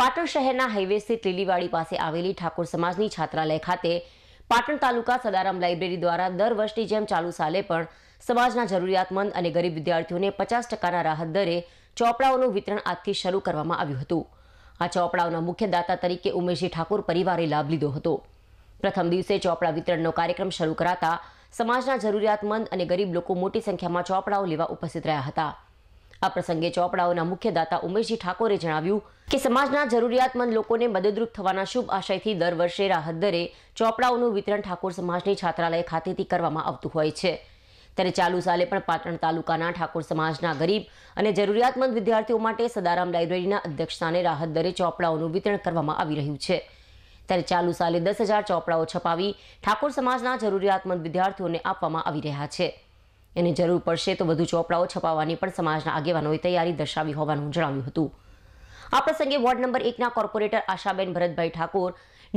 પાટણ શહેરના હાઈવે સ્થિત લીલીવાડી પાસે આવેલી ઠાકોર સમાજની છાત્રાલય ખાતે પાટણ તાલુકા સદારામ લાઇબ્રેરી દ્વારા દર વર્ષની જેમ ચાલુ સાલે પણ સમાજના જરૂરિયાતમંદ અને ગરીબ વિદ્યાર્થીઓને પચાસ ટકાના રાહત દરે ચોપડાઓનું વિતરણ આજથી શરૂ કરવામાં આવ્યું હતું આ ચોપડાઓના મુખ્ય દાતા તરીકે ઉમેશજી ઠાકોર પરિવારે લાભ લીધો હતો પ્રથમ દિવસે ચોપડા વિતરણનો કાર્યક્રમ શરૂ કરાતા સમાજના જરૂરિયાતમંદ અને ગરીબ લોકો મોટી સંખ્યામાં ચોપડાઓ લેવા ઉપસ્થિત રહ્યા હતા આ પ્રસંગે ચોપડાઓના મુખ્ય દાતા ઉમેશજી ઠાકોરે જણાવ્યું કે સમાજના જરૂરિયાતમંદ લોકોને મદદરૂપ થવાના શુભ આશયથી દર વર્ષે રાહત દરે ચોપડાઓનું વિતરણ ઠાકોર સમાજની છાત્રાલય ખાતેથી કરવામાં આવતું હોય છે ત્યારે ચાલુ સાલે પણ પાટણ તાલુકાના ઠાકોર સમાજના ગરીબ અને જરૂરિયાતમંદ વિદ્યાર્થીઓ માટે સદારામ લાઇબ્રેરીના અધ્યક્ષસ્થાને રાહત દરે ચોપડાઓનું વિતરણ કરવામાં આવી રહ્યું છે ત્યારે ચાલુ સાલે દસ હજાર ચોપડાઓ છપાવી ઠાકોર સમાજના જરૂરિયાતમંદ વિદ્યાર્થીઓને આપવામાં આવી રહ્યા છે એને જરૂર પડશે તો વધુ ચોપડાઓ છપાવવાની પણ સમાજના આગેવાનોએ તૈયારી દર્શાવી હોવાનું જણાવ્યું હતું આ પ્રસંગે વોર્ડ નંબર એકના કોર્પોરેટર આશાબેન ભરતભાઈ ઠાકોર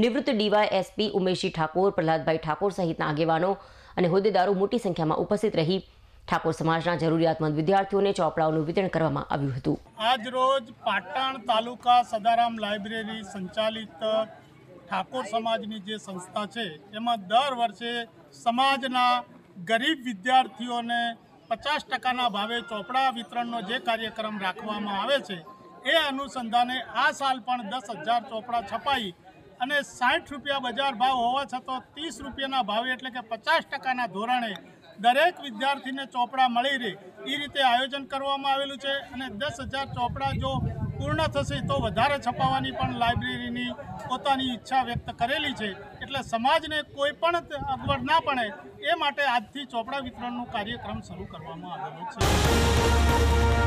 નિવૃત્ત ડીવાય એસપી ઉમેશજી ઠાકોર પ્રહલાદભાઈ ઠાકોર સહિતના આગેવાનો અને હોદ્દેદારો મોટી સંખ્યામાં ઉપસ્થિત રહી ઠાકોર સમાજના જરૂરિયાતમંદ વિદ્યાર્થીઓને ચોપડાઓનું વિતરણ કરવામાં આવ્યું હતું આજ રોજ પાટણ તાલુકા સદારામ લાઇબ્રેરી સંચાલિત ઠાકોર સમાજની જે સંસ્થા છે એમાં દર વર્ષે સમાજના ગરીબ વિદ્યાર્થીઓને પચાસ ટકાના ભાવે ચોપડા વિતરણનો જે કાર્યક્રમ રાખવામાં આવે છે એ અનુસંધાને આ સાલ પણ દસ હજાર ચોપડા છપાઈ અને સાઠ રૂપિયા બજાર ભાવ હોવા છતાં ત્રીસ રૂપિયાના ભાવે એટલે કે પચાસ ટકાના ધોરણે દરેક વિદ્યાર્થીને ચોપડા મળી રહે એ રીતે આયોજન કરવામાં આવેલું છે અને દસ હજાર ચોપડા જો પૂર્ણ થશે તો વધારે છપાવવાની પણ લાઇબ્રેરીની પોતાની ઈચ્છા વ્યક્ત કરેલી છે એટલે સમાજને કોઈ પણ અગવડ ના પડે એ માટે આજથી ચોપડા વિતરણનો કાર્યક્રમ શરૂ કરવામાં આવેલો છે